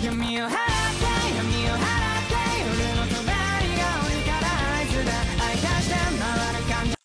Give me a hand.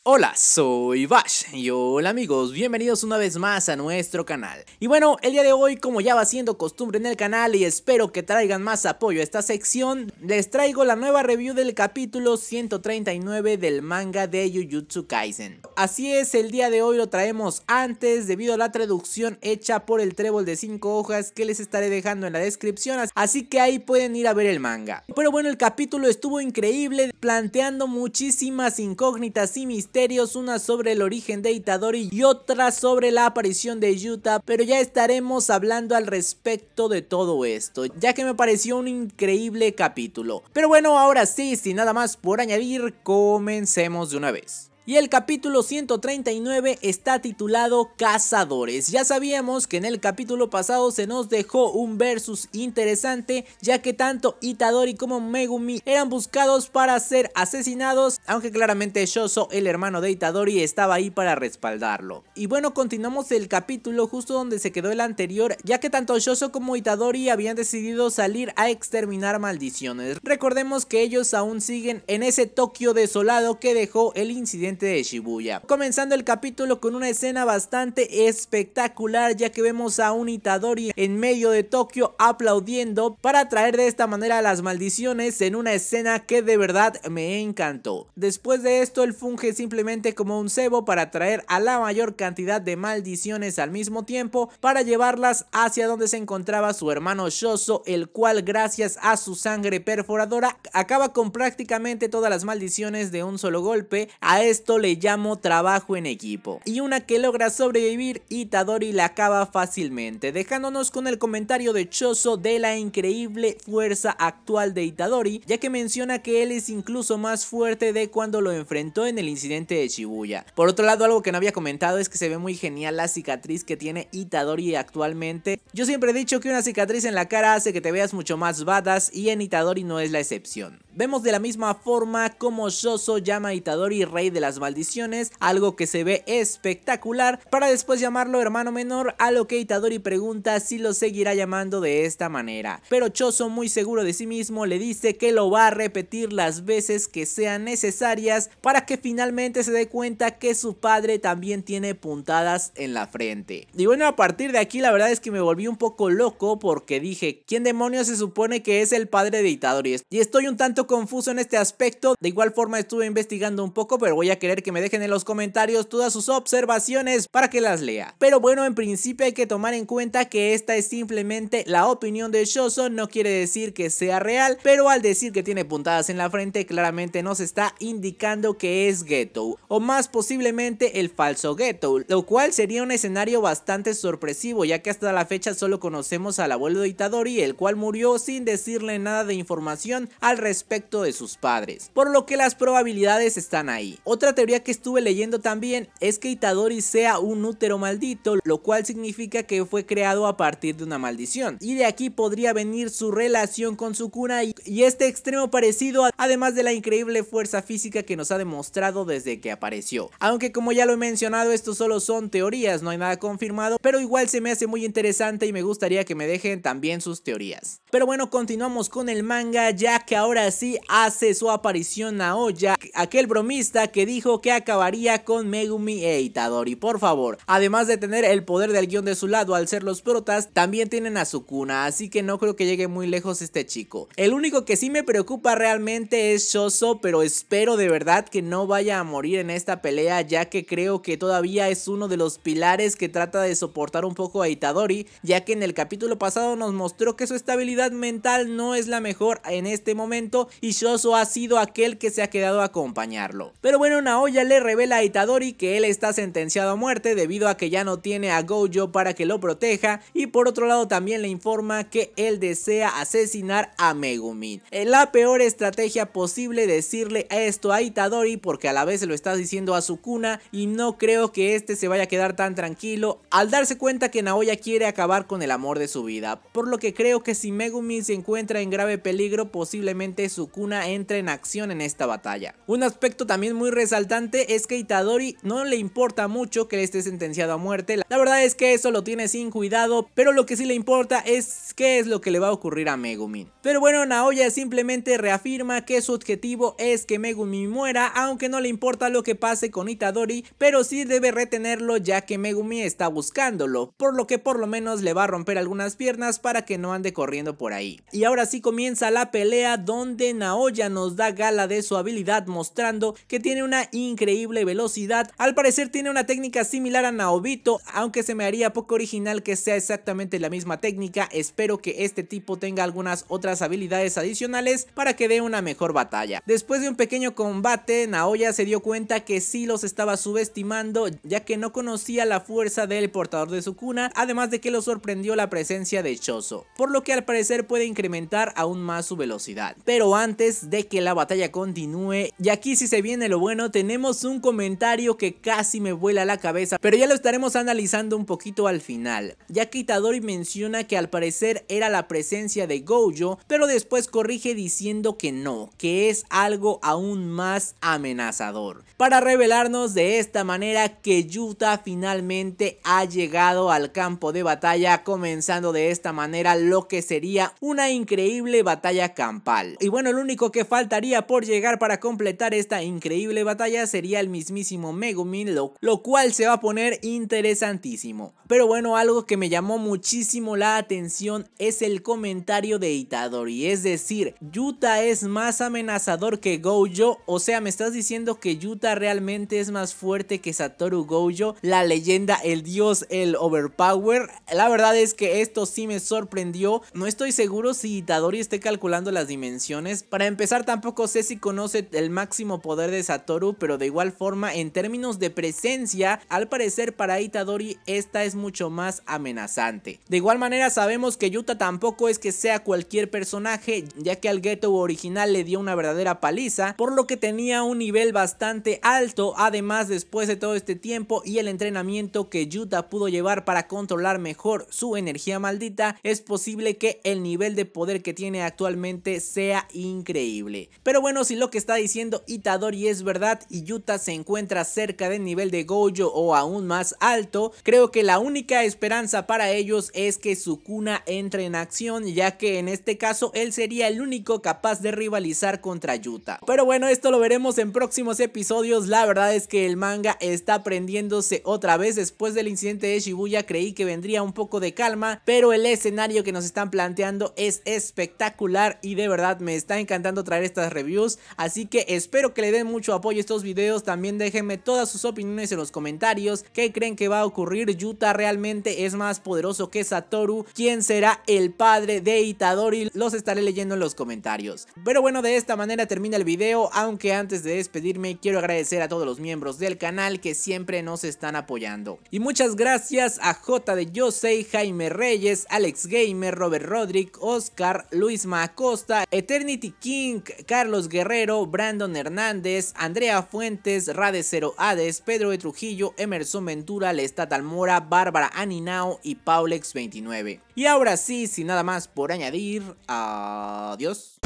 Hola, soy Bash y hola amigos, bienvenidos una vez más a nuestro canal. Y bueno, el día de hoy, como ya va siendo costumbre en el canal y espero que traigan más apoyo a esta sección, les traigo la nueva review del capítulo 139 del manga de Jujutsu Kaisen. Así es, el día de hoy lo traemos antes debido a la traducción hecha por el trébol de 5 hojas que les estaré dejando en la descripción, así que ahí pueden ir a ver el manga. Pero bueno, el capítulo estuvo increíble, planteando muchísimas incógnitas y misterios una sobre el origen de Itadori y otra sobre la aparición de Yuta, pero ya estaremos hablando al respecto de todo esto, ya que me pareció un increíble capítulo. Pero bueno, ahora sí, sin nada más por añadir, comencemos de una vez. Y el capítulo 139 está titulado Cazadores. Ya sabíamos que en el capítulo pasado se nos dejó un versus interesante, ya que tanto Itadori como Megumi eran buscados para ser asesinados, aunque claramente Shoso, el hermano de Itadori, estaba ahí para respaldarlo. Y bueno, continuamos el capítulo justo donde se quedó el anterior, ya que tanto Shoso como Itadori habían decidido salir a exterminar maldiciones. Recordemos que ellos aún siguen en ese Tokio desolado que dejó el incidente de Shibuya. Comenzando el capítulo con una escena bastante espectacular ya que vemos a un Itadori en medio de Tokio aplaudiendo para traer de esta manera las maldiciones en una escena que de verdad me encantó. Después de esto él funge simplemente como un cebo para traer a la mayor cantidad de maldiciones al mismo tiempo para llevarlas hacia donde se encontraba su hermano Shoso el cual gracias a su sangre perforadora acaba con prácticamente todas las maldiciones de un solo golpe a este esto le llamo trabajo en equipo. Y una que logra sobrevivir, Itadori la acaba fácilmente, dejándonos con el comentario de Choso de la increíble fuerza actual de Itadori, ya que menciona que él es incluso más fuerte de cuando lo enfrentó en el incidente de Shibuya. Por otro lado, algo que no había comentado es que se ve muy genial la cicatriz que tiene Itadori actualmente. Yo siempre he dicho que una cicatriz en la cara hace que te veas mucho más badass y en Itadori no es la excepción. Vemos de la misma forma como Shoso llama a Itadori rey de las maldiciones, algo que se ve espectacular, para después llamarlo hermano menor, a lo que Itadori pregunta si lo seguirá llamando de esta manera. Pero Shoso muy seguro de sí mismo le dice que lo va a repetir las veces que sean necesarias para que finalmente se dé cuenta que su padre también tiene puntadas en la frente. Y bueno, a partir de aquí la verdad es que me volví un poco loco porque dije, ¿quién demonios se supone que es el padre de Itadori? Y estoy un tanto confuso en este aspecto. De igual forma estuve investigando un poco, pero voy a querer que me dejen en los comentarios todas sus observaciones para que las lea. Pero bueno, en principio hay que tomar en cuenta que esta es simplemente la opinión de Shoso, no quiere decir que sea real, pero al decir que tiene puntadas en la frente claramente nos está indicando que es Ghetto, o más posiblemente el falso Ghetto, lo cual sería un escenario bastante sorpresivo ya que hasta la fecha solo conocemos al abuelo de Itadori, el cual murió sin decirle nada de información al respecto de sus padres, por lo que las probabilidades están ahí. Otra teoría que estuve leyendo también es que Itadori sea un útero maldito, lo cual significa que fue creado a partir de una maldición, y de aquí podría venir su relación con su cuna y, y este extremo parecido, además de la increíble fuerza física que nos ha demostrado desde que apareció. Aunque como ya lo he mencionado, esto solo son teorías, no hay nada confirmado, pero igual se me hace muy interesante y me gustaría que me dejen también sus teorías. Pero bueno, continuamos con el manga, ya que ahora sí hace su aparición Naoya, aquel bromista que dijo que acabaría con Megumi e Itadori, por favor. Además de tener el poder del guión de su lado al ser los protas, también tienen a Sukuna, así que no creo que llegue muy lejos este chico. El único que sí me preocupa realmente es Shoso, pero espero de verdad que no vaya a morir en esta pelea, ya que creo que todavía es uno de los pilares que trata de soportar un poco a Itadori, ya que en el capítulo pasado nos mostró que su estabilidad mental no es la mejor en este momento y Shoso ha sido aquel que se ha quedado a acompañarlo. Pero bueno, Naoya le revela a Itadori que él está sentenciado a muerte debido a que ya no tiene a Gojo para que lo proteja y por otro lado también le informa que él desea asesinar a Megumin. La peor estrategia posible decirle esto a Itadori porque a la vez se lo está diciendo a su cuna y no creo que este se vaya a quedar tan tranquilo al darse cuenta que Naoya quiere acabar con el amor de su vida, por lo que creo que si Megumin se encuentra en grave peligro posiblemente su Sukuna entra en acción en esta batalla. Un aspecto también muy resaltante es que Itadori no le importa mucho que esté sentenciado a muerte, la verdad es que eso lo tiene sin cuidado, pero lo que sí le importa es qué es lo que le va a ocurrir a Megumi. Pero bueno, Naoya simplemente reafirma que su objetivo es que Megumi muera, aunque no le importa lo que pase con Itadori, pero sí debe retenerlo ya que Megumi está buscándolo, por lo que por lo menos le va a romper algunas piernas para que no ande corriendo por ahí. Y ahora sí comienza la pelea donde Naoya nos da gala de su habilidad mostrando que tiene una increíble velocidad. Al parecer tiene una técnica similar a Naobito, aunque se me haría poco original que sea exactamente la misma técnica. Espero que este tipo tenga algunas otras habilidades adicionales para que dé una mejor batalla. Después de un pequeño combate, Naoya se dio cuenta que sí los estaba subestimando ya que no conocía la fuerza del portador de su cuna, además de que lo sorprendió la presencia de Choso, por lo que al parecer puede incrementar aún más su velocidad. Pero antes de que la batalla continúe. Y aquí si se viene lo bueno, tenemos un comentario que casi me vuela la cabeza, pero ya lo estaremos analizando un poquito al final. Ya que Itadori menciona que al parecer era la presencia de Gojo, pero después corrige diciendo que no, que es algo aún más amenazador. Para revelarnos de esta manera que Yuta finalmente ha llegado al campo de batalla, comenzando de esta manera lo que sería una increíble batalla campal. Y bueno, el único que faltaría por llegar para completar esta increíble batalla sería el mismísimo Megumin, lo, lo cual se va a poner interesantísimo. Pero bueno, algo que me llamó muchísimo la atención es el comentario de Itadori, es decir, Yuta es más amenazador que Gojo, o sea, me estás diciendo que Yuta realmente es más fuerte que Satoru Gojo, la leyenda, el dios, el overpower. La verdad es que esto sí me sorprendió, no estoy seguro si Itadori esté calculando las dimensiones para empezar, tampoco sé si conoce el máximo poder de Satoru, pero de igual forma, en términos de presencia, al parecer para Itadori esta es mucho más amenazante. De igual manera, sabemos que Yuta tampoco es que sea cualquier personaje, ya que al Geto original le dio una verdadera paliza, por lo que tenía un nivel bastante alto, además después de todo este tiempo y el entrenamiento que Yuta pudo llevar para controlar mejor su energía maldita, es posible que el nivel de poder que tiene actualmente sea increíble. Pero bueno, si lo que está diciendo Itadori es verdad y Yuta se encuentra cerca del nivel de Gojo o aún más alto, creo que la única esperanza para ellos es que Sukuna entre en acción, ya que en este caso él sería el único capaz de rivalizar contra Yuta. Pero bueno, esto lo veremos en próximos episodios, la verdad es que el manga está prendiéndose otra vez después del incidente de Shibuya, creí que vendría un poco de calma, pero el escenario que nos están planteando es espectacular y de verdad me está está encantando traer estas reviews, así que espero que le den mucho apoyo a estos videos, también déjenme todas sus opiniones en los comentarios, qué creen que va a ocurrir, Yuta realmente es más poderoso que Satoru, quién será el padre de Itadori, los estaré leyendo en los comentarios. Pero bueno, de esta manera termina el video, aunque antes de despedirme quiero agradecer a todos los miembros del canal que siempre nos están apoyando. Y muchas gracias a J de Yosei, Jaime Reyes, Alex Gamer, Robert Rodrick, Oscar, Luis Macosta, Eternity King, Carlos Guerrero, Brandon Hernández, Andrea Fuentes, Rade Cero Hades, Pedro de Trujillo, Emerson Ventura, Lestat Almora, Bárbara Aninao y Paulex29. Y ahora sí, sin nada más por añadir, adiós.